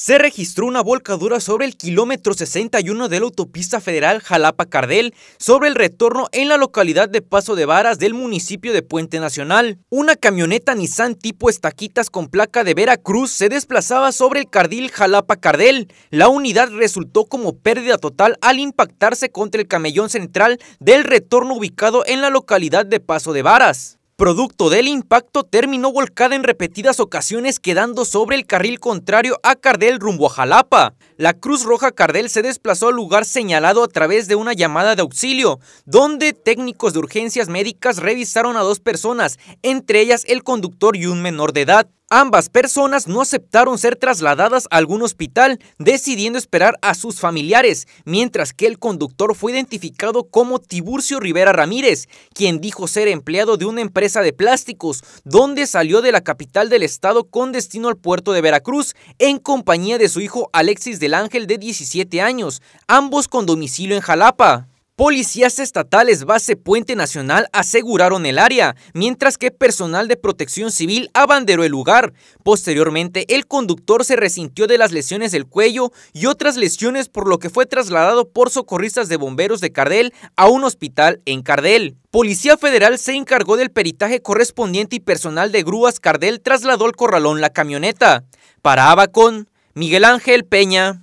Se registró una volcadura sobre el kilómetro 61 de la autopista federal Jalapa-Cardel, sobre el retorno en la localidad de Paso de Varas del municipio de Puente Nacional. Una camioneta Nissan tipo estaquitas con placa de Veracruz se desplazaba sobre el cardil Jalapa-Cardel. La unidad resultó como pérdida total al impactarse contra el camellón central del retorno ubicado en la localidad de Paso de Varas producto del impacto, terminó volcada en repetidas ocasiones quedando sobre el carril contrario a Cardel rumbo a Jalapa. La Cruz Roja Cardel se desplazó al lugar señalado a través de una llamada de auxilio, donde técnicos de urgencias médicas revisaron a dos personas, entre ellas el conductor y un menor de edad. Ambas personas no aceptaron ser trasladadas a algún hospital, decidiendo esperar a sus familiares, mientras que el conductor fue identificado como Tiburcio Rivera Ramírez, quien dijo ser empleado de una empresa de plásticos, donde salió de la capital del estado con destino al puerto de Veracruz, en compañía de su hijo Alexis del Ángel de 17 años, ambos con domicilio en Jalapa. Policías estatales base Puente Nacional aseguraron el área, mientras que personal de protección civil abanderó el lugar. Posteriormente, el conductor se resintió de las lesiones del cuello y otras lesiones por lo que fue trasladado por socorristas de bomberos de Cardel a un hospital en Cardel. Policía Federal se encargó del peritaje correspondiente y personal de grúas Cardel trasladó al corralón la camioneta. Para Abacón, Miguel Ángel Peña.